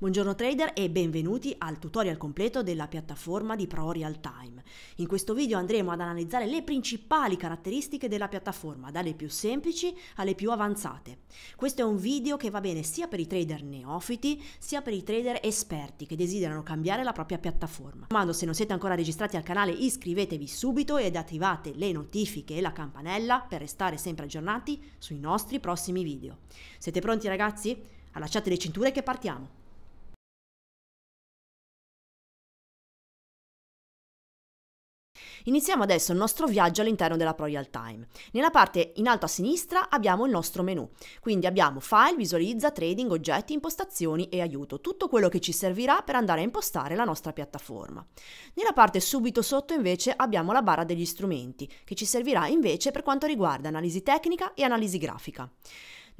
Buongiorno trader e benvenuti al tutorial completo della piattaforma di Pro Real Time. In questo video andremo ad analizzare le principali caratteristiche della piattaforma, dalle più semplici alle più avanzate. Questo è un video che va bene sia per i trader neofiti sia per i trader esperti che desiderano cambiare la propria piattaforma. Mando se non siete ancora registrati al canale iscrivetevi subito ed attivate le notifiche e la campanella per restare sempre aggiornati sui nostri prossimi video. Siete pronti ragazzi? Allacciate le cinture che partiamo! Iniziamo adesso il nostro viaggio all'interno della Royal Time. Nella parte in alto a sinistra abbiamo il nostro menu, quindi abbiamo file, visualizza, trading, oggetti, impostazioni e aiuto, tutto quello che ci servirà per andare a impostare la nostra piattaforma. Nella parte subito sotto invece abbiamo la barra degli strumenti, che ci servirà invece per quanto riguarda analisi tecnica e analisi grafica.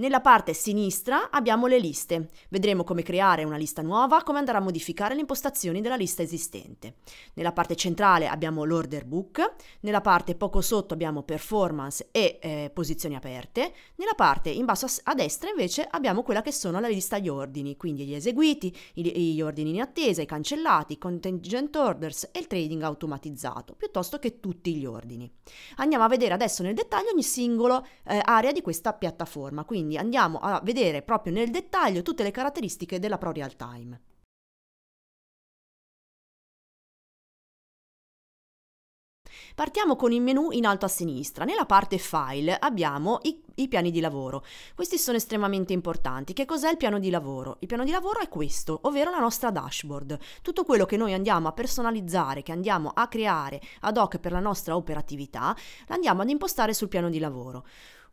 Nella parte sinistra abbiamo le liste. Vedremo come creare una lista nuova, come andare a modificare le impostazioni della lista esistente. Nella parte centrale abbiamo l'order book, nella parte poco sotto abbiamo performance e eh, posizioni aperte, nella parte in basso a, destra invece abbiamo quella che sono la lista gli ordini, quindi gli eseguiti, i, gli ordini in attesa, i cancellati, i contingent orders e il trading automatizzato, piuttosto che tutti gli ordini. Andiamo a vedere adesso nel dettaglio ogni singola eh, area di questa piattaforma, quindi quindi andiamo a vedere proprio nel dettaglio tutte le caratteristiche della Pro Real Time. Partiamo con il menu in alto a sinistra. Nella parte file abbiamo i, i, piani di lavoro. Questi sono estremamente importanti. Che cos'è il piano di lavoro? Il piano di lavoro è questo, ovvero la nostra dashboard. Tutto quello che noi andiamo a personalizzare, che andiamo a creare ad hoc per la nostra operatività, l'andiamo ad impostare sul piano di lavoro.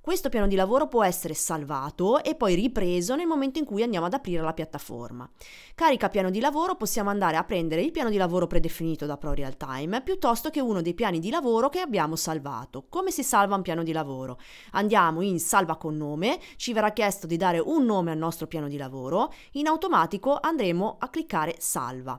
Questo piano di lavoro può essere salvato e poi ripreso nel momento in cui andiamo ad aprire la piattaforma. Carica piano di lavoro possiamo andare a prendere il piano di lavoro predefinito da ProRealTime piuttosto che uno dei piani di lavoro che abbiamo salvato. Come si salva un piano di lavoro? Andiamo in salva con nome, ci verrà chiesto di dare un nome al nostro piano di lavoro, in automatico andremo a cliccare salva.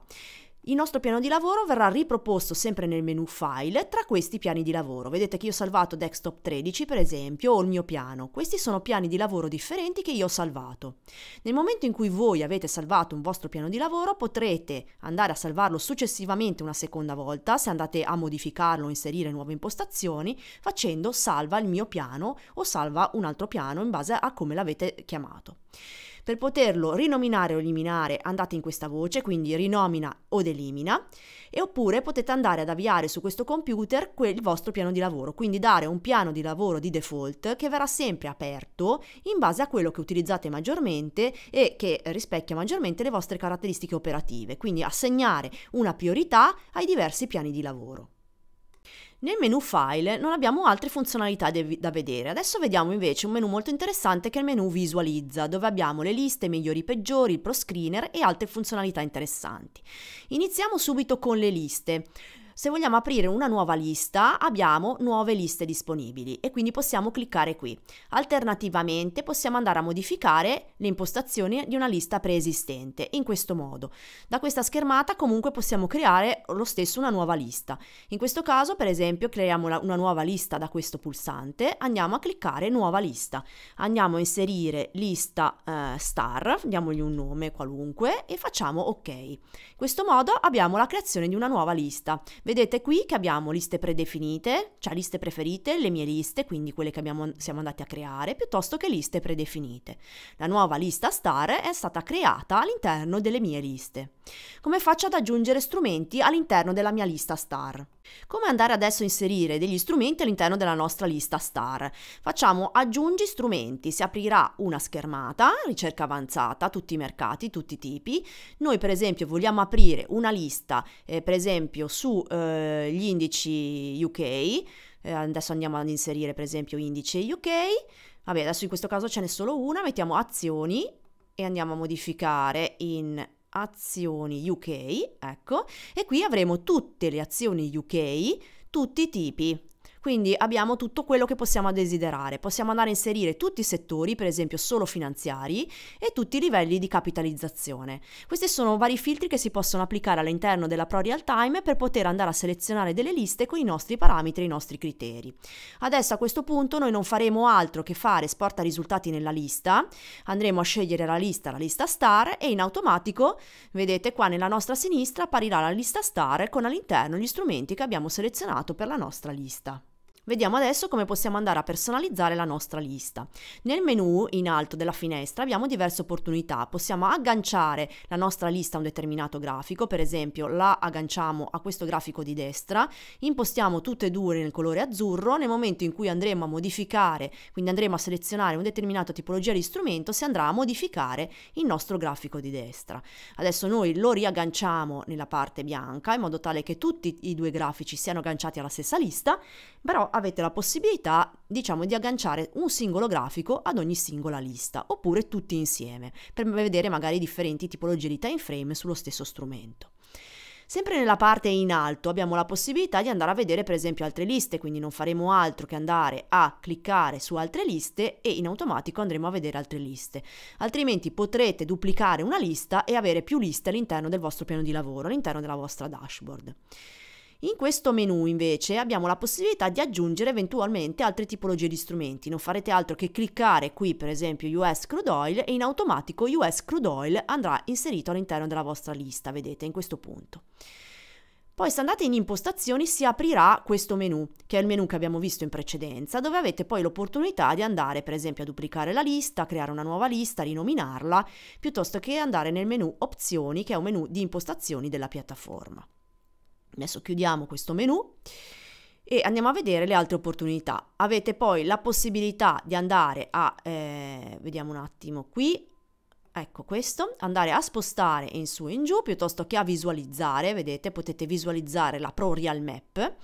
Il nostro piano di lavoro verrà riproposto sempre nel menu File tra questi piani di lavoro. Vedete che io ho salvato Desktop 13 per esempio o il mio piano. Questi sono piani di lavoro differenti che io ho salvato. Nel momento in cui voi avete salvato un vostro piano di lavoro potrete andare a salvarlo successivamente una seconda volta se andate a modificarlo o inserire nuove impostazioni facendo salva il mio piano o salva un altro piano in base a come l'avete chiamato per poterlo rinominare o eliminare andate in questa voce, quindi rinomina o delimina, e oppure potete andare ad avviare su questo computer quel, il vostro piano di lavoro, quindi dare un piano di lavoro di default che verrà sempre aperto in base a quello che utilizzate maggiormente e che rispecchia maggiormente le vostre caratteristiche operative, quindi assegnare una priorità ai diversi piani di lavoro. Nel menu File non abbiamo altre funzionalità da vedere, adesso vediamo invece un menu molto interessante che è il menu Visualizza, dove abbiamo le liste, migliori e peggiori, il pro screener e altre funzionalità interessanti. Iniziamo subito con le liste. Se vogliamo aprire una nuova lista, abbiamo nuove liste disponibili e quindi possiamo cliccare qui. Alternativamente possiamo andare a modificare le impostazioni di una lista preesistente, in questo modo. Da questa schermata comunque possiamo creare lo stesso una nuova lista. In questo caso, per esempio, creiamo una nuova lista da questo pulsante, andiamo a cliccare nuova lista. Andiamo a inserire lista eh, star, diamogli un nome qualunque e facciamo ok. In questo modo abbiamo la creazione di una nuova lista. Vedete qui che abbiamo liste predefinite, cioè liste preferite, le mie liste, quindi quelle che abbiamo, siamo andati a creare, piuttosto che liste predefinite. La nuova lista star è stata creata all'interno delle mie liste. Come faccio ad aggiungere strumenti all'interno della mia lista star? Come andare adesso a inserire degli strumenti all'interno della nostra lista star? Facciamo aggiungi strumenti, si aprirà una schermata, ricerca avanzata, tutti i mercati, tutti i tipi. Noi per esempio vogliamo aprire una lista, eh, per esempio sugli eh, indici UK, eh, adesso andiamo ad inserire per esempio indice UK, vabbè adesso in questo caso ce n'è solo una, mettiamo azioni e andiamo a modificare in azioni UK, ecco, e qui avremo tutte le azioni UK, tutti i tipi. Quindi abbiamo tutto quello che possiamo desiderare. Possiamo andare a inserire tutti i settori, per esempio solo finanziari, e tutti i livelli di capitalizzazione. Questi sono vari filtri che si possono applicare all'interno della Pro Real Time per poter andare a selezionare delle liste con i nostri parametri e i nostri criteri. Adesso a questo punto noi non faremo altro che fare esporta risultati nella lista, andremo a scegliere la lista, la lista star e in automatico, vedete qua nella nostra sinistra apparirà la lista star con all'interno gli strumenti che abbiamo selezionato per la nostra lista. Vediamo adesso come possiamo andare a personalizzare la nostra lista. Nel menu in alto della finestra abbiamo diverse opportunità, possiamo agganciare la nostra lista a un determinato grafico, per esempio la agganciamo a questo grafico di destra, impostiamo tutte e due nel colore azzurro, nel momento in cui andremo a modificare, quindi andremo a selezionare un determinato tipologia di strumento, si andrà a modificare il nostro grafico di destra. Adesso noi lo riagganciamo nella parte bianca in modo tale che tutti i due grafici siano agganciati alla stessa lista, però avete la possibilità, diciamo, di agganciare un singolo grafico ad ogni singola lista, oppure tutti insieme, per vedere magari differenti tipologie di time frame sullo stesso strumento. Sempre nella parte in alto abbiamo la possibilità di andare a vedere per esempio altre liste, quindi non faremo altro che andare a cliccare su altre liste e in automatico andremo a vedere altre liste. Altrimenti potrete duplicare una lista e avere più liste all'interno del vostro piano di lavoro, all'interno della vostra dashboard. In questo menu invece abbiamo la possibilità di aggiungere eventualmente altre tipologie di strumenti. Non farete altro che cliccare qui per esempio US Crude Oil e in automatico US Crude Oil andrà inserito all'interno della vostra lista, vedete in questo punto. Poi se andate in impostazioni si aprirà questo menu, che è il menu che abbiamo visto in precedenza, dove avete poi l'opportunità di andare per esempio a duplicare la lista, creare una nuova lista, rinominarla, piuttosto che andare nel menu opzioni, che è un menu di impostazioni della piattaforma. Adesso chiudiamo questo menu e andiamo a vedere le altre opportunità. Avete poi la possibilità di andare a, eh, vediamo un attimo qui, ecco questo, andare a spostare in su e in giù piuttosto che a visualizzare, vedete potete visualizzare la ProRealMap. Map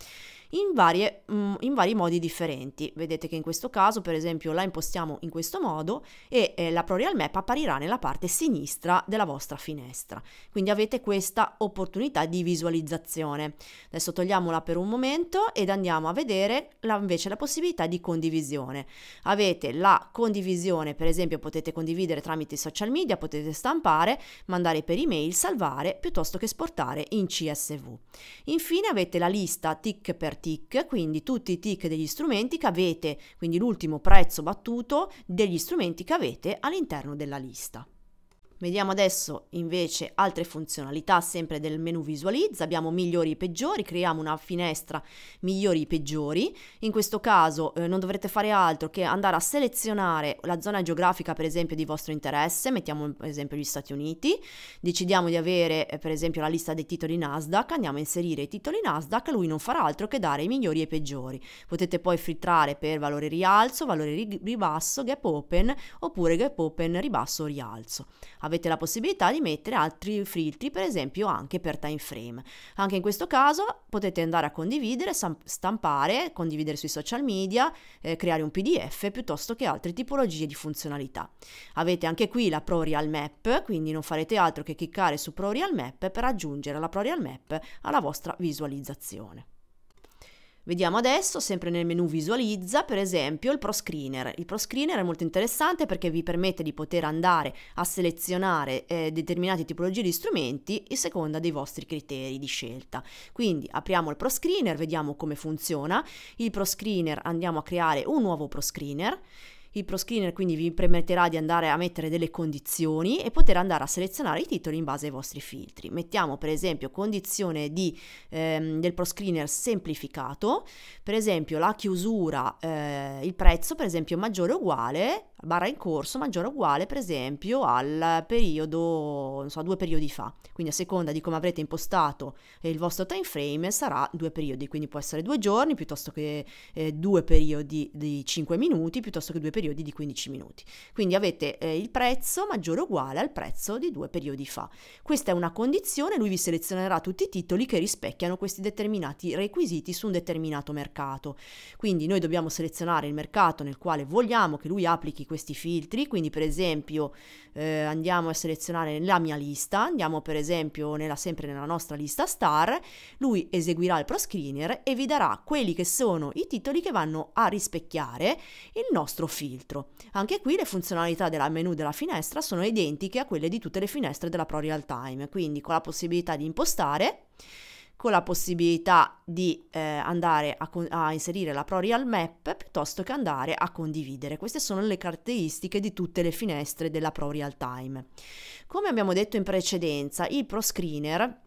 in, varie, mm, in, vari modi differenti. Vedete che in questo caso, per esempio, la impostiamo in questo modo e eh, la ProReal Map apparirà nella parte sinistra della vostra finestra. Quindi avete questa opportunità di visualizzazione. Adesso togliamola per un momento ed andiamo a vedere la, invece la possibilità di condivisione. Avete la condivisione, per esempio, potete condividere tramite i social media, potete stampare, mandare per email, salvare piuttosto che esportare in CSV. Infine avete la lista tick per tick tick, quindi tutti i tick degli strumenti che avete, quindi l'ultimo prezzo battuto degli strumenti che avete all'interno della lista. Vediamo adesso invece altre funzionalità sempre del menu visualizza, abbiamo migliori e peggiori, creiamo una finestra migliori e peggiori, in questo caso eh, non dovrete fare altro che andare a selezionare la zona geografica per esempio di vostro interesse, mettiamo per esempio gli Stati Uniti, decidiamo di avere eh, per esempio la lista dei titoli Nasdaq, andiamo a inserire i titoli Nasdaq, lui non farà altro che dare i migliori e i peggiori, potete poi filtrare per valore rialzo, valore ribasso, gap open oppure gap open ribasso o rialzo avete la possibilità di mettere altri filtri, per esempio anche per time frame. Anche in questo caso potete andare a condividere, stampare, condividere sui social media, eh, creare un PDF piuttosto che altre tipologie di funzionalità. Avete anche qui la ProReal Map, quindi non farete altro che cliccare su ProReal Map per aggiungere la ProReal Map alla vostra visualizzazione. Vediamo adesso, sempre nel menu visualizza, per esempio il Pro Screener. Il Pro Screener è molto interessante perché vi permette di poter andare a selezionare eh, determinate tipologie di strumenti in seconda dei vostri criteri di scelta. Quindi apriamo il Pro Screener, vediamo come funziona. Il Pro Screener andiamo a creare un nuovo Pro Screener il pro screener quindi vi permetterà di andare a mettere delle condizioni e poter andare a selezionare i titoli in base ai vostri filtri. Mettiamo per esempio condizione di, ehm, del pro screener semplificato, per esempio la chiusura, eh, il prezzo per esempio maggiore o uguale, barra in corso maggiore o uguale per esempio al periodo, non so, due periodi fa. Quindi a seconda di come avrete impostato il vostro time frame sarà due periodi, quindi può essere due giorni piuttosto che eh, due periodi di 5 minuti piuttosto che due periodi periodi di 15 minuti. Quindi avete eh, il prezzo maggiore o uguale al prezzo di due periodi fa. Questa è una condizione, lui vi selezionerà tutti i titoli che rispecchiano questi determinati requisiti su un determinato mercato. Quindi noi dobbiamo selezionare il mercato nel quale vogliamo che lui applichi questi filtri, quindi per esempio eh, andiamo a selezionare la mia lista, andiamo per esempio nella, sempre nella nostra lista star, lui eseguirà il pro screener e vi darà quelli che sono i titoli che vanno a rispecchiare il nostro filtro filtro. Anche qui le funzionalità del menu della finestra sono identiche a quelle di tutte le finestre della Pro Real Time, quindi con la possibilità di impostare, con la possibilità di eh, andare a, a, inserire la Pro Real Map piuttosto che andare a condividere. Queste sono le caratteristiche di tutte le finestre della Pro Real Time. Come abbiamo detto in precedenza, il Pro Screener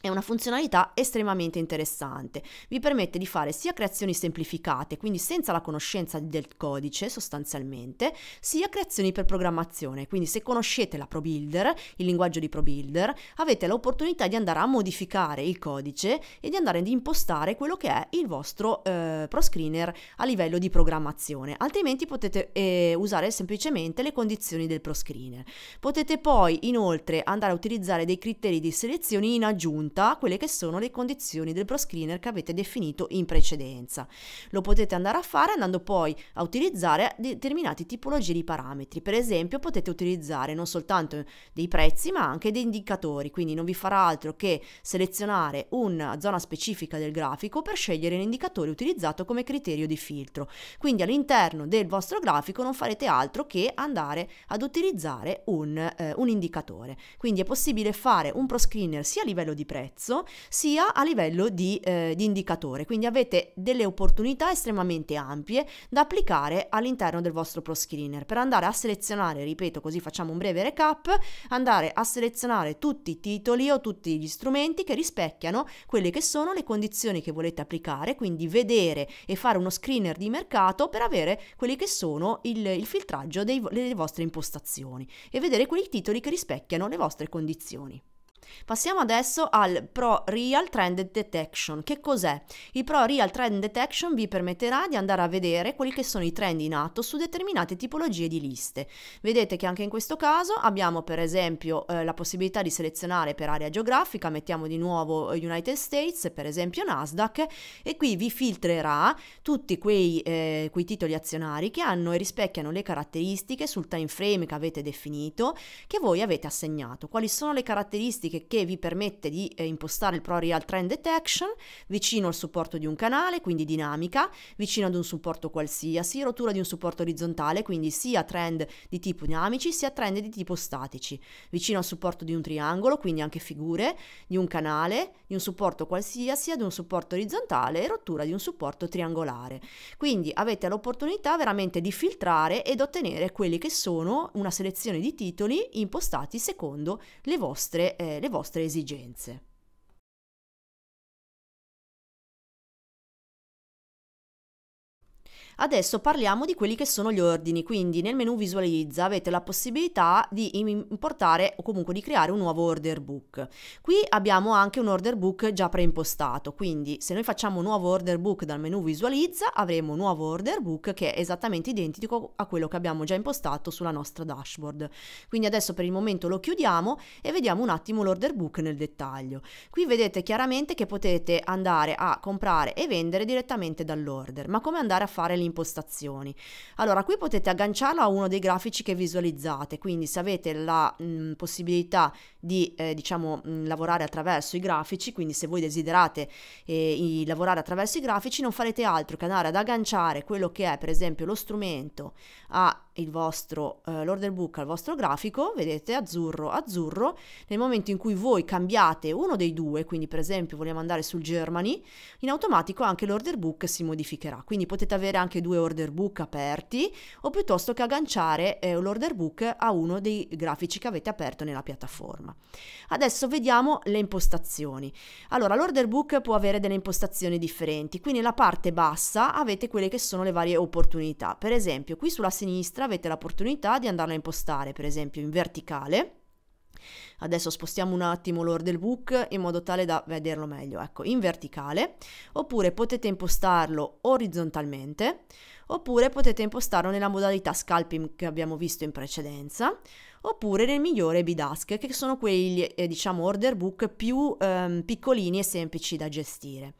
è una funzionalità estremamente interessante. Vi permette di fare sia creazioni semplificate, quindi senza la conoscenza del codice sostanzialmente, sia creazioni per programmazione. Quindi se conoscete la ProBuilder, il linguaggio di ProBuilder, avete l'opportunità di andare a modificare il codice e di andare ad impostare quello che è il vostro eh, ProScreener a livello di programmazione. Altrimenti potete eh, usare semplicemente le condizioni del ProScreener. Potete poi inoltre andare a utilizzare dei criteri di selezione in aggiunta aggiunta quelle che sono le condizioni del proscreener che avete definito in precedenza. Lo potete andare a fare andando poi a utilizzare determinate tipologie di parametri. Per esempio potete utilizzare non soltanto dei prezzi ma anche dei indicatori, quindi non vi farà altro che selezionare una zona specifica del grafico per scegliere l'indicatore utilizzato come criterio di filtro. Quindi all'interno del vostro grafico non farete altro che andare ad utilizzare un, eh, un indicatore. Quindi è possibile fare un proscreener sia a livello di prezzo prezzo sia a livello di, eh, di indicatore. Quindi avete delle opportunità estremamente ampie da applicare all'interno del vostro pro screener per andare a selezionare, ripeto così facciamo un breve recap, andare a selezionare tutti i titoli o tutti gli strumenti che rispecchiano quelle che sono le condizioni che volete applicare, quindi vedere e fare uno screener di mercato per avere quelli che sono il, il filtraggio dei, delle vostre impostazioni e vedere quei titoli che rispecchiano le vostre condizioni. Passiamo adesso al Pro Real Trend Detection. Che cos'è? Il Pro Real Trend Detection vi permetterà di andare a vedere quelli che sono i trend in atto su determinate tipologie di liste. Vedete che anche in questo caso abbiamo per esempio eh, la possibilità di selezionare per area geografica, mettiamo di nuovo United States, per esempio Nasdaq, e qui vi filtrerà tutti quei, eh, quei titoli azionari che hanno e rispecchiano le caratteristiche sul time frame che avete definito, che voi avete assegnato. Quali sono le caratteristiche? specifiche che vi permette di eh, impostare il ProReal Trend Detection vicino al supporto di un canale, quindi dinamica, vicino ad un supporto qualsiasi, rottura di un supporto orizzontale, quindi sia trend di tipo dinamici sia trend di tipo statici, vicino al supporto di un triangolo, quindi anche figure, di un canale, di un supporto qualsiasi, ad un supporto orizzontale e rottura di un supporto triangolare. Quindi avete l'opportunità veramente di filtrare ed ottenere quelli che sono una selezione di titoli impostati secondo le vostre eh, le vostre esigenze. Adesso parliamo di quelli che sono gli ordini, quindi nel menu visualizza avete la possibilità di importare o comunque di creare un nuovo order book. Qui abbiamo anche un order book già preimpostato, quindi se noi facciamo un nuovo order book dal menu visualizza avremo un nuovo order book che è esattamente identico a quello che abbiamo già impostato sulla nostra dashboard. Quindi adesso per il momento lo chiudiamo e vediamo un attimo l'order book nel dettaglio. Qui vedete chiaramente che potete andare a comprare e vendere direttamente dall'order, ma come andare a fare l'importazione? impostazioni. Allora, qui potete agganciarlo a uno dei grafici che visualizzate, quindi se avete la mh, mm, possibilità di eh, diciamo mh, mm, lavorare attraverso i grafici, quindi se voi desiderate eh, i, lavorare attraverso i grafici, non farete altro che andare ad agganciare quello che è per esempio lo strumento a il vostro eh, l'order book al vostro grafico, vedete azzurro, azzurro, nel momento in cui voi cambiate uno dei due, quindi per esempio vogliamo andare sul Germany, in automatico anche l'order book si modificherà, quindi potete avere anche due order book aperti o piuttosto che agganciare eh, l'order book a uno dei grafici che avete aperto nella piattaforma. Adesso vediamo le impostazioni. Allora, l'order book può avere delle impostazioni differenti, quindi nella parte bassa avete quelle che sono le varie opportunità, per esempio qui sulla sinistra avete l'opportunità di andarlo a impostare, per esempio in verticale. Adesso spostiamo un attimo l'order book in modo tale da vederlo meglio, ecco, in verticale, oppure potete impostarlo orizzontalmente, oppure potete impostarlo nella modalità scalping che abbiamo visto in precedenza, oppure nel migliore bidask, che sono quei, eh, diciamo, order book più ehm, piccolini e semplici da gestire.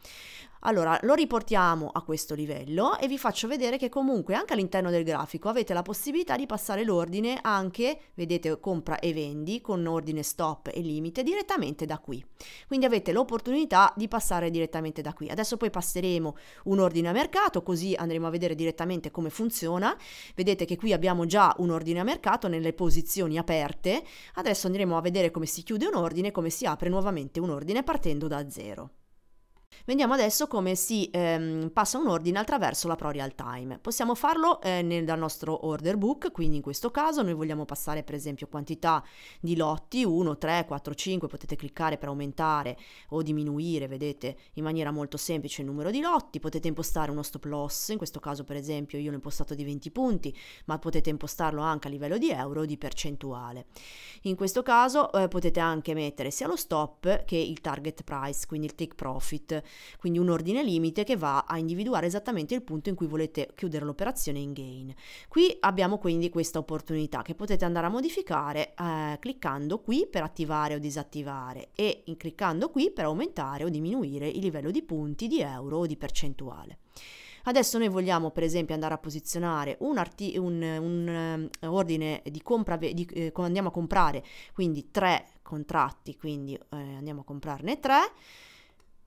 Allora, lo riportiamo a questo livello e vi faccio vedere che comunque anche all'interno del grafico avete la possibilità di passare l'ordine anche, vedete, compra e vendi con ordine stop e limite direttamente da qui. Quindi avete l'opportunità di passare direttamente da qui. Adesso poi passeremo un ordine a mercato, così andremo a vedere direttamente come funziona. Vedete che qui abbiamo già un ordine a mercato nelle posizioni aperte. Adesso andremo a vedere come si chiude un ordine e come si apre nuovamente un ordine partendo da zero. Vediamo adesso come si ehm, passa un ordine attraverso la Pro Time. Possiamo farlo eh, nel, dal nostro order book, quindi in questo caso noi vogliamo passare per esempio quantità di lotti 1, 3, 4, 5, potete cliccare per aumentare o diminuire, vedete in maniera molto semplice il numero di lotti, potete impostare uno stop loss, in questo caso per esempio io l'ho impostato di 20 punti, ma potete impostarlo anche a livello di euro o di percentuale. In questo caso eh, potete anche mettere sia lo stop che il target price, quindi il take profit quindi un ordine limite che va a individuare esattamente il punto in cui volete chiudere l'operazione in gain. Qui abbiamo quindi questa opportunità che potete andare a modificare eh, cliccando qui per attivare o disattivare e cliccando qui per aumentare o diminuire il livello di punti, di euro o di percentuale. Adesso noi vogliamo per esempio andare a posizionare un, arti- un, un um, ordine di compra, di, eh, andiamo a comprare quindi tre contratti, quindi eh, andiamo a comprarne tre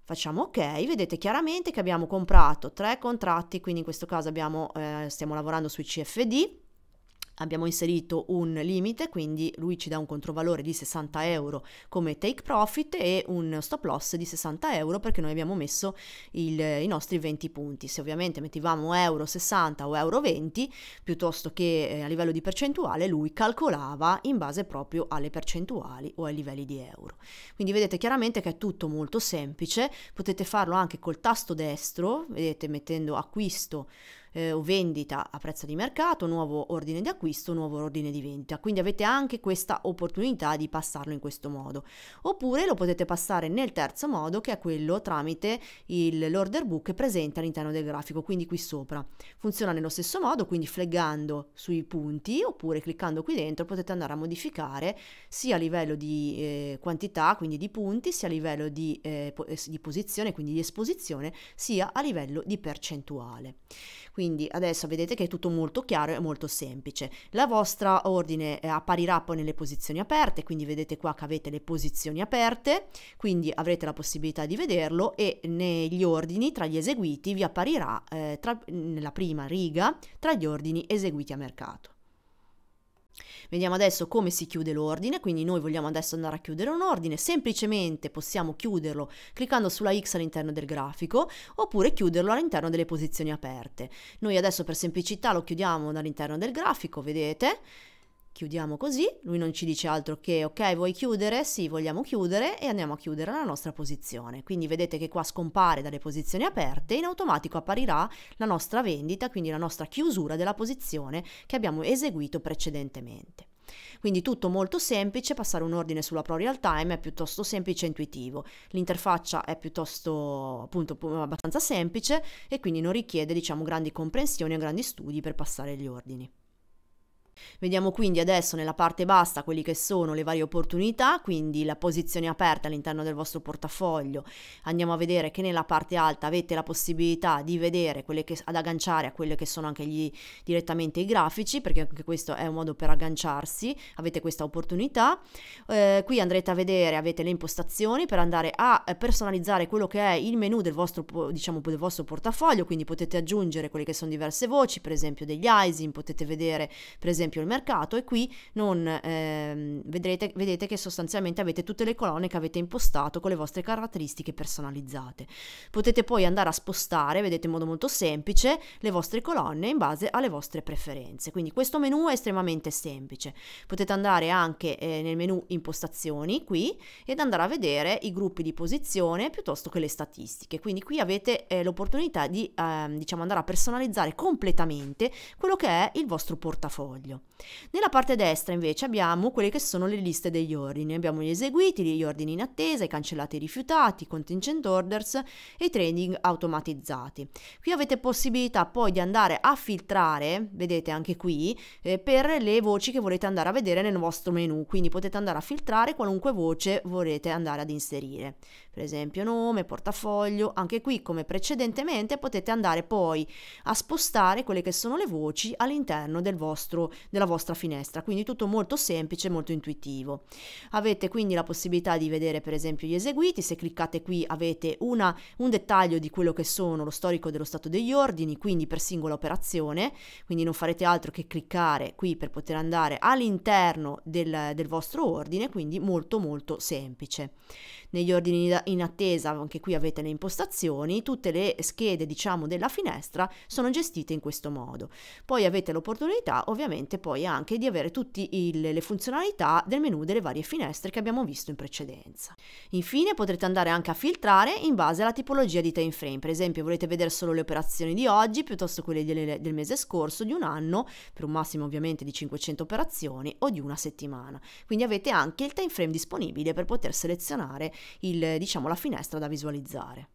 facciamo ok, vedete chiaramente che abbiamo comprato tre contratti, quindi in questo caso abbiamo, eh, stiamo lavorando sui CFD, abbiamo inserito un limite, quindi lui ci dà un controvalore di 60 euro come take profit e un stop loss di 60 euro perché noi abbiamo messo il, i nostri 20 punti. Se ovviamente mettevamo euro 60 o euro 20, piuttosto che eh, a livello di percentuale, lui calcolava in base proprio alle percentuali o ai livelli di euro. Quindi vedete chiaramente che è tutto molto semplice, potete farlo anche col tasto destro, vedete mettendo acquisto eh, o vendita a prezzo di mercato, nuovo ordine di acquisto, nuovo ordine di vendita. Quindi avete anche questa opportunità di passarlo in questo modo. Oppure lo potete passare nel terzo modo che è quello tramite il, l'order book presente all'interno del grafico, quindi qui sopra. Funziona nello stesso modo, quindi fleggando sui punti oppure cliccando qui dentro potete andare a modificare sia a livello di eh, quantità, quindi di punti, sia a livello di, eh, po- eh, di posizione, quindi di esposizione, sia a livello di percentuale. Quindi quindi adesso vedete che è tutto molto chiaro e molto semplice. La vostra ordine eh, apparirà poi nelle posizioni aperte, quindi vedete qua che avete le posizioni aperte, quindi avrete la possibilità di vederlo e negli ordini tra gli eseguiti vi apparirà eh, tra, nella prima riga tra gli ordini eseguiti a mercato. Vediamo adesso come si chiude l'ordine, quindi noi vogliamo adesso andare a chiudere un ordine, semplicemente possiamo chiuderlo cliccando sulla X all'interno del grafico oppure chiuderlo all'interno delle posizioni aperte. Noi adesso per semplicità lo chiudiamo all'interno del grafico, vedete? chiudiamo così, lui non ci dice altro che ok vuoi chiudere, sì vogliamo chiudere e andiamo a chiudere la nostra posizione, quindi vedete che qua scompare dalle posizioni aperte, in automatico apparirà la nostra vendita, quindi la nostra chiusura della posizione che abbiamo eseguito precedentemente. Quindi tutto molto semplice, passare un ordine sulla Pro Real Time è piuttosto semplice e intuitivo. L'interfaccia è piuttosto appunto abbastanza semplice e quindi non richiede, diciamo, grandi comprensioni o grandi studi per passare gli ordini. Vediamo quindi adesso nella parte bassa quelli che sono le varie opportunità, quindi la posizione aperta all'interno del vostro portafoglio. Andiamo a vedere che nella parte alta avete la possibilità di vedere quelle che, ad agganciare a quelle che sono anche gli, direttamente i grafici, perché anche questo è un modo per agganciarsi, avete questa opportunità. Eh, qui andrete a vedere, avete le impostazioni per andare a eh, personalizzare quello che è il menu del vostro, diciamo, del vostro portafoglio, quindi potete aggiungere quelle che sono diverse voci, per esempio degli ISIN, potete vedere per esempio esempio il mercato e qui non, ehm, vedrete, vedete che sostanzialmente avete tutte le colonne che avete impostato con le vostre caratteristiche personalizzate. Potete poi andare a spostare, vedete in modo molto semplice, le vostre colonne in base alle vostre preferenze. Quindi questo menu è estremamente semplice. Potete andare anche eh, nel menu impostazioni qui ed andare a vedere i gruppi di posizione piuttosto che le statistiche. Quindi qui avete eh, l'opportunità di eh, diciamo andare a personalizzare completamente quello che è il vostro portafoglio sbaglio. Nella parte destra invece abbiamo quelle che sono le liste degli ordini. Abbiamo gli eseguiti, gli ordini in attesa, i cancellati rifiutati, i contingent orders e i trading automatizzati. Qui avete possibilità poi di andare a filtrare, vedete anche qui, eh, per le voci che volete andare a vedere nel vostro menu. Quindi potete andare a filtrare qualunque voce volete andare ad inserire. Per esempio nome, portafoglio, anche qui come precedentemente potete andare poi a spostare quelle che sono le voci all'interno del vostro della vostra finestra, quindi tutto molto semplice, molto intuitivo. Avete quindi la possibilità di vedere per esempio gli eseguiti, se cliccate qui avete una, un dettaglio di quello che sono lo storico dello stato degli ordini, quindi per singola operazione, quindi non farete altro che cliccare qui per poter andare all'interno del, del vostro ordine, quindi molto molto semplice negli ordini in attesa, anche qui avete le impostazioni, tutte le schede diciamo della finestra sono gestite in questo modo. Poi avete l'opportunità ovviamente poi anche di avere tutte le funzionalità del menu delle varie finestre che abbiamo visto in precedenza. Infine potrete andare anche a filtrare in base alla tipologia di time frame, per esempio volete vedere solo le operazioni di oggi piuttosto quelle del, del mese scorso, di un anno, per un massimo ovviamente di 500 operazioni o di una settimana. Quindi avete anche il time frame disponibile per poter selezionare il, diciamo, la finestra da visualizzare.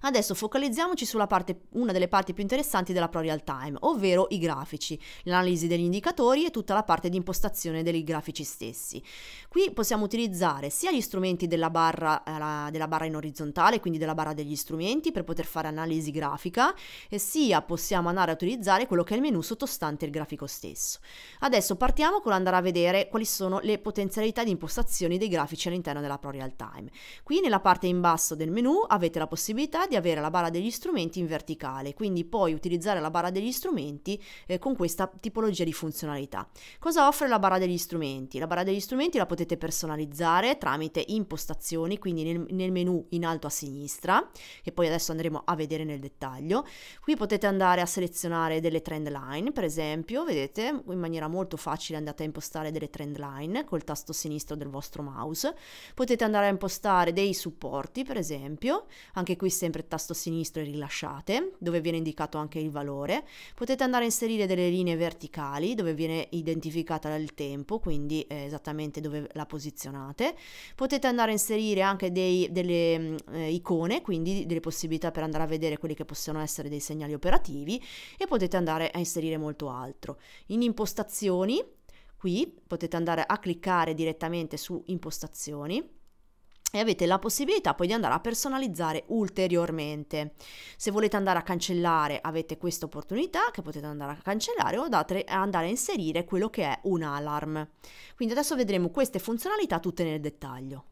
Adesso focalizziamoci sulla parte, una delle parti più interessanti della Pro Real Time, ovvero i grafici, l'analisi degli indicatori e tutta la parte di impostazione dei grafici stessi. Qui possiamo utilizzare sia gli strumenti della barra, eh, della barra in orizzontale, quindi della barra degli strumenti, per poter fare analisi grafica, sia possiamo andare a utilizzare quello che è il menu sottostante il grafico stesso. Adesso partiamo con andare a vedere quali sono le potenzialità di impostazioni dei grafici all'interno della Pro Real Time. Qui nella parte in basso del menu avete la possibilità di avere la barra degli strumenti in verticale, quindi puoi utilizzare la barra degli strumenti eh, con questa tipologia di funzionalità. Cosa offre la barra degli strumenti? La barra degli strumenti la potete personalizzare tramite impostazioni, quindi nel, nel menu in alto a sinistra, che poi adesso andremo a vedere nel dettaglio. Qui potete andare a selezionare delle trend line, per esempio, vedete, in maniera molto facile andate a impostare delle trend line col tasto sinistro del vostro mouse. Potete andare a impostare dei supporti, per esempio, anche qui sempre sempre tasto sinistro e rilasciate, dove viene indicato anche il valore. Potete andare a inserire delle linee verticali dove viene identificata il tempo, quindi eh, esattamente dove la posizionate. Potete andare a inserire anche dei, delle mm, eh, icone, quindi delle possibilità per andare a vedere quelli che possono essere dei segnali operativi e potete andare a inserire molto altro. In impostazioni, qui potete andare a cliccare direttamente su impostazioni e avete la possibilità poi di andare a personalizzare ulteriormente. Se volete andare a cancellare avete questa opportunità che potete andare a cancellare o andare a inserire quello che è un alarm. Quindi adesso vedremo queste funzionalità tutte nel dettaglio.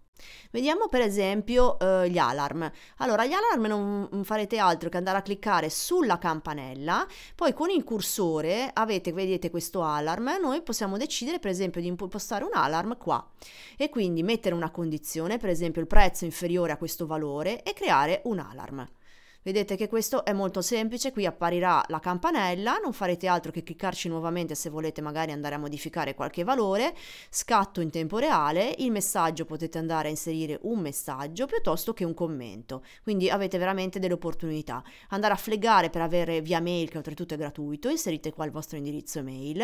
Vediamo per esempio eh, gli alarm. Allora, gli alarm non mm, farete altro che andare a cliccare sulla campanella, poi con il cursore avete, vedete questo alarm, noi possiamo decidere per esempio di impostare un alarm qua e quindi mettere una condizione, per esempio il prezzo inferiore a questo valore e creare un alarm. Vedete che questo è molto semplice, qui apparirà la campanella, non farete altro che cliccarci nuovamente se volete magari andare a modificare qualche valore, scatto in tempo reale, il messaggio potete andare a inserire un messaggio piuttosto che un commento, quindi avete veramente delle opportunità. Andare a fleggare per avere via mail, che oltretutto è gratuito, inserite qua il vostro indirizzo mail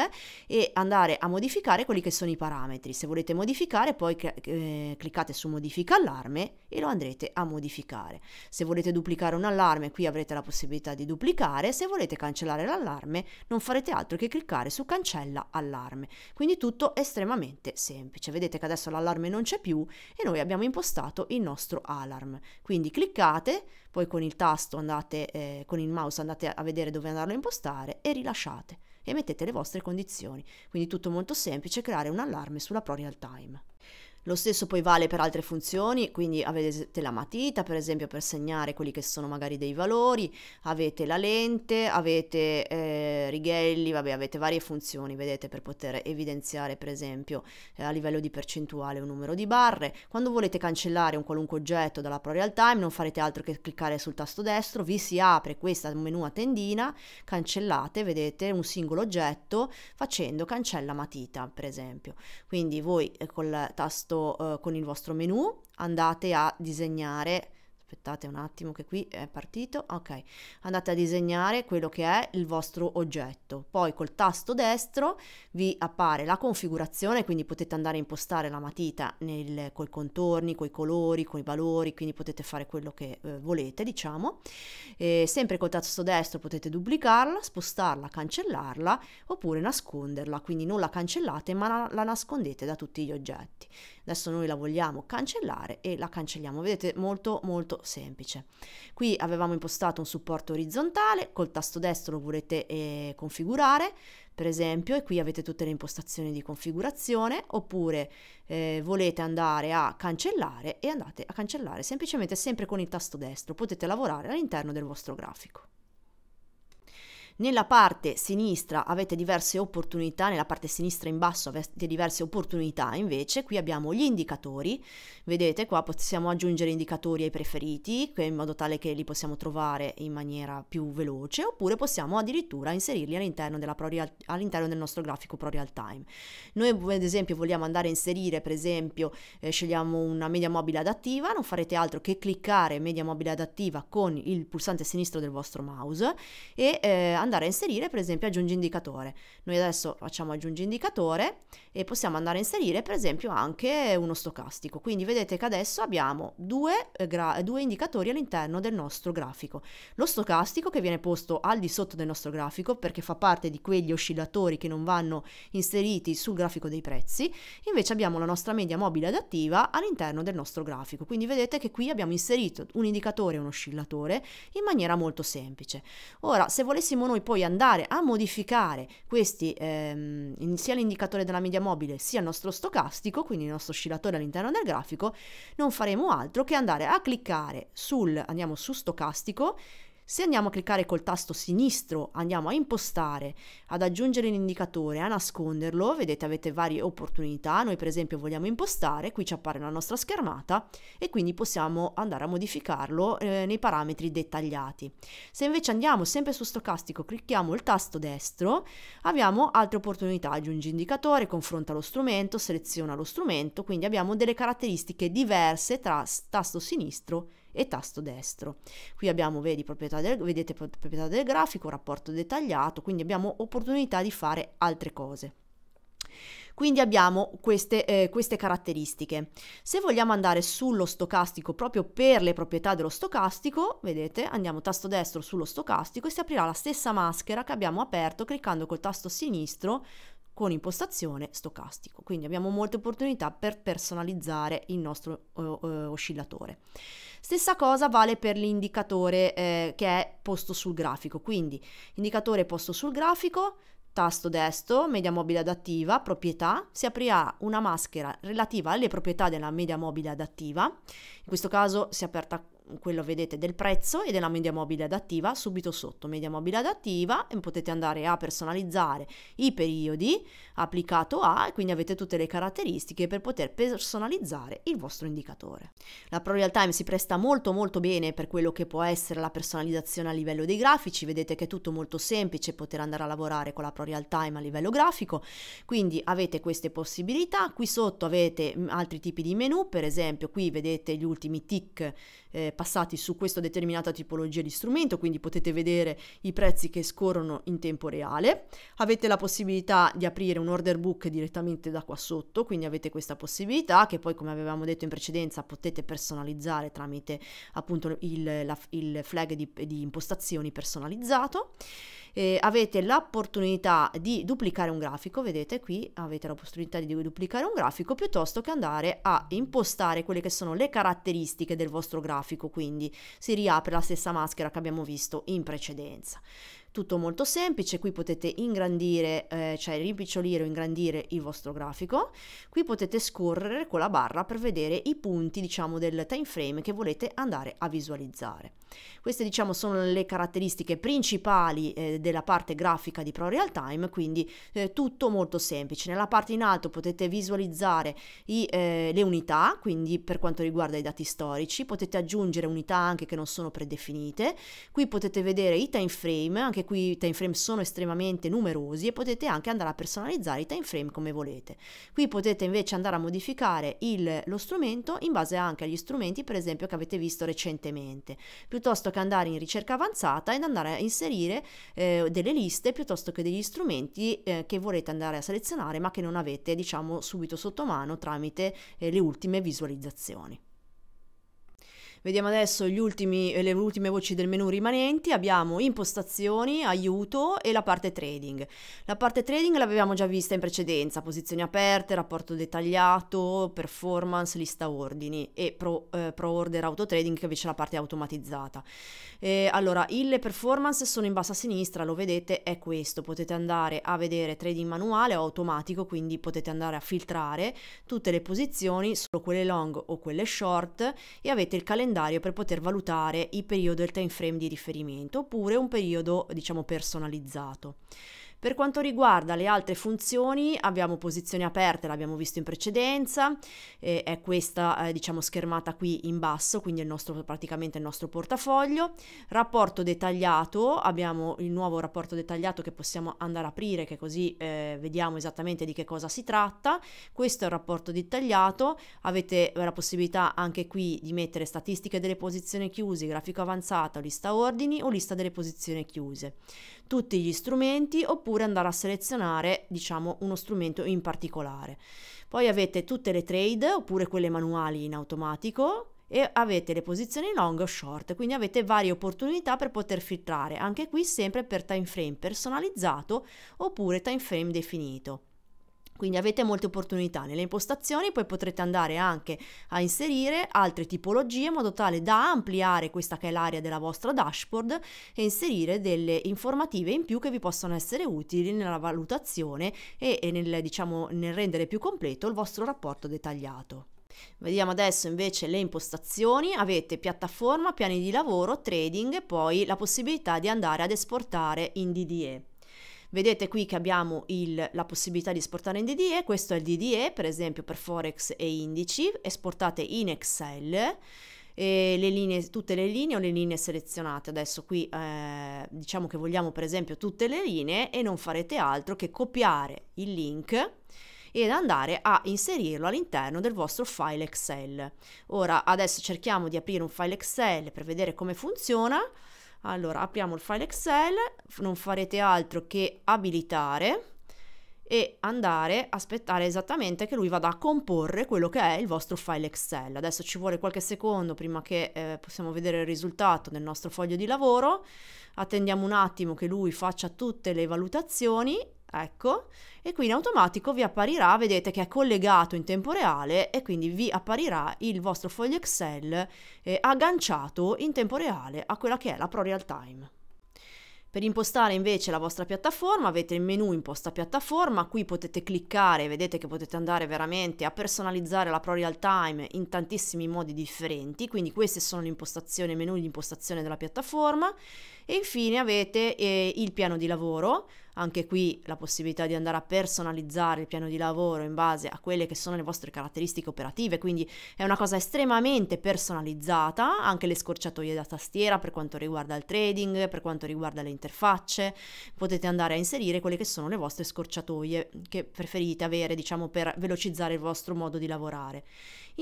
e andare a modificare quelli che sono i parametri. Se volete modificare poi eh, cliccate su modifica allarme e lo andrete a modificare. Se volete duplicare un allarme, l'allarme qui avrete la possibilità di duplicare, se volete cancellare l'allarme non farete altro che cliccare su cancella allarme, quindi tutto estremamente semplice, vedete che adesso l'allarme non c'è più e noi abbiamo impostato il nostro alarm, quindi cliccate, poi con il tasto andate, eh, con il mouse andate a vedere dove andarlo a impostare e rilasciate e mettete le vostre condizioni, quindi tutto molto semplice creare un allarme sulla ProRealTime. Time. Lo stesso poi vale per altre funzioni, quindi avete la matita per esempio per segnare quelli che sono magari dei valori, avete la lente, avete eh, righelli, vabbè avete varie funzioni, vedete per poter evidenziare per esempio eh, a livello di percentuale un numero di barre. Quando volete cancellare un qualunque oggetto dalla Pro Real Time non farete altro che cliccare sul tasto destro, vi si apre questa menu a tendina, cancellate, vedete un singolo oggetto facendo cancella matita per esempio. Quindi voi eh, col tasto tasto eh, con il vostro menu, andate a disegnare aspettate un attimo che qui è partito, ok, andate a disegnare quello che è il vostro oggetto, poi col tasto destro vi appare la configurazione, quindi potete andare a impostare la matita nel, coi contorni, coi colori, coi valori, quindi potete fare quello che eh, volete, diciamo, e sempre col tasto destro potete duplicarla, spostarla, cancellarla oppure nasconderla, quindi non la cancellate ma la, la nascondete da tutti gli oggetti. Adesso noi la vogliamo cancellare e la cancelliamo. Vedete, molto molto semplice. Qui avevamo impostato un supporto orizzontale, col tasto destro lo volete eh, configurare, per esempio, e qui avete tutte le impostazioni di configurazione, oppure eh, volete andare a cancellare e andate a cancellare semplicemente sempre con il tasto destro. Potete lavorare all'interno del vostro grafico. Nella parte sinistra avete diverse opportunità, nella parte sinistra in basso avete diverse opportunità, invece qui abbiamo gli indicatori, vedete qua possiamo aggiungere indicatori ai preferiti in modo tale che li possiamo trovare in maniera più veloce oppure possiamo addirittura inserirli all'interno, real, all'interno del nostro grafico Pro Real Time. Noi ad esempio vogliamo andare a inserire, per esempio eh, scegliamo una media mobile adattiva, non farete altro che cliccare media mobile adattiva con il pulsante sinistro del vostro mouse e eh, andare andare a inserire per esempio aggiungi indicatore. Noi adesso facciamo aggiungi indicatore e possiamo andare a inserire per esempio anche uno stocastico. Quindi vedete che adesso abbiamo due, eh, gra- due indicatori all'interno del nostro grafico. Lo stocastico che viene posto al di sotto del nostro grafico perché fa parte di quegli oscillatori che non vanno inseriti sul grafico dei prezzi. Invece abbiamo la nostra media mobile adattiva all'interno del nostro grafico. Quindi vedete che qui abbiamo inserito un indicatore e un oscillatore in maniera molto semplice. Ora, se volessimo noi noi poi andare a modificare questi ehm, sia l'indicatore della media mobile sia il nostro stocastico, quindi il nostro oscillatore all'interno del grafico, non faremo altro che andare a cliccare sul, andiamo su stocastico, se andiamo a cliccare col tasto sinistro, andiamo a impostare, ad aggiungere l'indicatore, a nasconderlo, vedete avete varie opportunità, noi per esempio vogliamo impostare, qui ci appare la nostra schermata e quindi possiamo andare a modificarlo eh, nei parametri dettagliati. Se invece andiamo sempre su stocastico, clicchiamo il tasto destro, abbiamo altre opportunità, aggiungi indicatore, confronta lo strumento, seleziona lo strumento, quindi abbiamo delle caratteristiche diverse tra tasto sinistro e e tasto destro. Qui abbiamo, vedi, proprietà del, vedete proprietà del grafico, rapporto dettagliato, quindi abbiamo opportunità di fare altre cose. Quindi abbiamo queste, eh, queste, caratteristiche. Se vogliamo andare sullo stocastico proprio per le proprietà dello stocastico, vedete, andiamo tasto destro sullo stocastico e si aprirà la stessa maschera che abbiamo aperto cliccando col tasto sinistro con impostazione stocastico. Quindi abbiamo molte opportunità per personalizzare il nostro uh, oscillatore. Stessa cosa vale per l'indicatore eh, che è posto sul grafico, quindi indicatore posto sul grafico, tasto destro, media mobile adattiva, proprietà, si aprirà una maschera relativa alle proprietà della media mobile adattiva, in questo caso si è aperta quello vedete del prezzo e della media mobile adattiva subito sotto media mobile adattiva e potete andare a personalizzare i periodi applicato a e quindi avete tutte le caratteristiche per poter personalizzare il vostro indicatore. La Pro Real Time si presta molto molto bene per quello che può essere la personalizzazione a livello dei grafici, vedete che è tutto molto semplice poter andare a lavorare con la Pro Real Time a livello grafico, quindi avete queste possibilità, qui sotto avete mm, altri tipi di menu, per esempio qui vedete gli ultimi tick eh, passati su questa determinata tipologia di strumento, quindi potete vedere i prezzi che scorrono in tempo reale. Avete la possibilità di aprire un order book direttamente da qua sotto, quindi avete questa possibilità che poi come avevamo detto in precedenza potete personalizzare tramite appunto il, la, il flag di, di impostazioni personalizzato eh, avete l'opportunità di duplicare un grafico, vedete qui avete l'opportunità di duplicare un grafico piuttosto che andare a impostare quelle che sono le caratteristiche del vostro grafico, quindi si riapre la stessa maschera che abbiamo visto in precedenza tutto molto semplice, qui potete ingrandire, eh, cioè rimpicciolire o ingrandire il vostro grafico, qui potete scorrere con la barra per vedere i punti diciamo del time frame che volete andare a visualizzare. Queste diciamo sono le caratteristiche principali eh, della parte grafica di Pro Time, quindi eh, tutto molto semplice. Nella parte in alto potete visualizzare i, eh, le unità, quindi per quanto riguarda i dati storici, potete aggiungere unità anche che non sono predefinite. Qui potete vedere i time frame, anche qui i time frame sono estremamente numerosi e potete anche andare a personalizzare i time frame come volete. Qui potete invece andare a modificare il, lo strumento in base anche agli strumenti per esempio che avete visto recentemente. Più piuttosto che andare in ricerca avanzata ed andare a inserire eh, delle liste piuttosto che degli strumenti eh, che volete andare a selezionare ma che non avete diciamo subito sotto mano tramite eh, le ultime visualizzazioni. Vediamo adesso ultimi, eh, le ultime voci del menu rimanenti. Abbiamo impostazioni, aiuto e la parte trading. La parte trading l'avevamo già vista in precedenza, posizioni aperte, rapporto dettagliato, performance, lista ordini e pro, eh, pro order auto trading che invece è la parte automatizzata. Eh, allora, le performance sono in basso a sinistra, lo vedete, è questo. Potete andare a vedere trading manuale o automatico, quindi potete andare a filtrare tutte le posizioni, solo quelle long o quelle short e avete il calendario calendario per poter valutare il periodo e il time frame di riferimento oppure un periodo diciamo personalizzato. Per quanto riguarda le altre funzioni abbiamo posizioni aperte, l'abbiamo visto in precedenza, eh, è questa eh, diciamo schermata qui in basso, quindi è il nostro, praticamente il nostro portafoglio. Rapporto dettagliato, abbiamo il nuovo rapporto dettagliato che possiamo andare a aprire che così eh, vediamo esattamente di che cosa si tratta. Questo è il rapporto dettagliato, avete eh, la possibilità anche qui di mettere statistiche delle posizioni chiuse, grafico avanzato, lista ordini o lista delle posizioni chiuse tutti gli strumenti oppure andare a selezionare diciamo uno strumento in particolare. Poi avete tutte le trade oppure quelle manuali in automatico e avete le posizioni long o short, quindi avete varie opportunità per poter filtrare, anche qui sempre per time frame personalizzato oppure time frame definito. Quindi avete molte opportunità. Nelle impostazioni poi potrete andare anche a inserire altre tipologie in modo tale da ampliare questa che è l'area della vostra dashboard e inserire delle informative in più che vi possono essere utili nella valutazione e nel, diciamo, nel rendere più completo il vostro rapporto dettagliato. Vediamo adesso invece le impostazioni, avete piattaforma, piani di lavoro, trading e poi la possibilità di andare ad esportare in DDE. Vedete qui che abbiamo il, la possibilità di esportare in DDE, questo è il DDE per esempio per Forex e indici, esportate in Excel. Le linee, tutte le linee o le linee selezionate. Adesso qui eh, diciamo che vogliamo per esempio tutte le linee e non farete altro che copiare il link ed andare a inserirlo all'interno del vostro file Excel. Ora adesso cerchiamo di aprire un file Excel per vedere come funziona. Allora, apriamo il file Excel, non farete altro che abilitare e andare a aspettare esattamente che lui vada a comporre quello che è il vostro file Excel. Adesso ci vuole qualche secondo prima che eh, possiamo vedere il risultato del nostro foglio di lavoro. Attendiamo un attimo che lui faccia tutte le valutazioni ecco, e qui in automatico vi apparirà, vedete che è collegato in tempo reale e quindi vi apparirà il vostro foglio Excel eh, agganciato in tempo reale a quella che è la Pro Real Time. Per impostare invece la vostra piattaforma avete il menu imposta piattaforma, qui potete cliccare, vedete che potete andare veramente a personalizzare la Pro Real Time in tantissimi modi differenti, quindi queste sono l'impostazione, il menu di impostazione della piattaforma e infine avete eh, il piano di lavoro, anche qui la possibilità di andare a personalizzare il piano di lavoro in base a quelle che sono le vostre caratteristiche operative, quindi è una cosa estremamente personalizzata, anche le scorciatoie da tastiera per quanto riguarda il trading, per quanto riguarda le interfacce, potete andare a inserire quelle che sono le vostre scorciatoie che preferite avere, diciamo, per velocizzare il vostro modo di lavorare.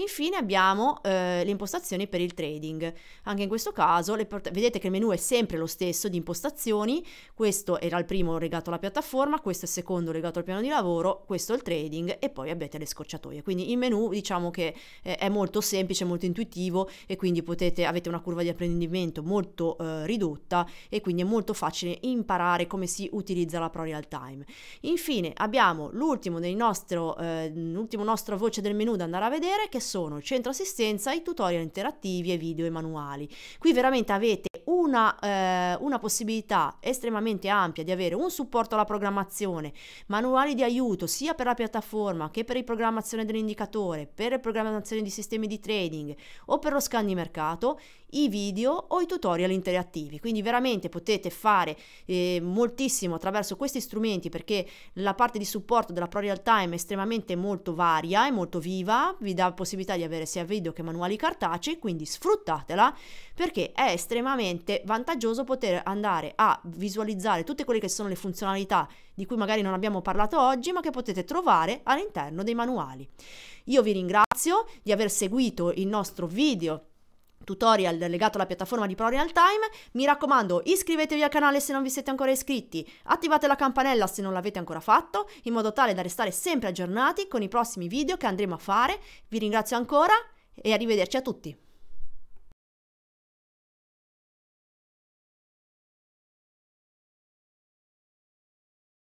Infine abbiamo eh, le impostazioni per il trading. Anche in questo caso vedete che il menu è sempre lo stesso di impostazioni, questo era il primo legato alla piattaforma, questo è il secondo legato al piano di lavoro, questo è il trading e poi avete le scorciatoie. Quindi il menu diciamo che eh, è molto semplice, molto intuitivo e quindi potete, avete una curva di apprendimento molto eh, ridotta e quindi è molto facile imparare come si utilizza la Pro Real Time. Infine abbiamo l'ultimo, nostro, eh, l'ultimo nostro voce del menu da andare a vedere che sono centro assistenza, i tutorial interattivi e video e manuali. Qui veramente avete una, eh, una possibilità estremamente ampia di avere un supporto alla programmazione, manuali di aiuto sia per la piattaforma che per la programmazione dell'indicatore, per la programmazione di sistemi di trading o per lo scan di mercato, i video o i tutorial interattivi. Quindi veramente potete fare eh, moltissimo attraverso questi strumenti perché la parte di supporto della Pro Real Time è estremamente molto varia e molto viva, vi dà possibilità possibilità di avere sia video che manuali cartacei, quindi sfruttatela perché è estremamente vantaggioso poter andare a visualizzare tutte quelle che sono le funzionalità di cui magari non abbiamo parlato oggi, ma che potete trovare all'interno dei manuali. Io vi ringrazio di aver seguito il nostro video tutorial legato alla piattaforma di Pro Time. Mi raccomando, iscrivetevi al canale se non vi siete ancora iscritti, attivate la campanella se non l'avete ancora fatto, in modo tale da restare sempre aggiornati con i prossimi video che andremo a fare. Vi ringrazio ancora e arrivederci a tutti.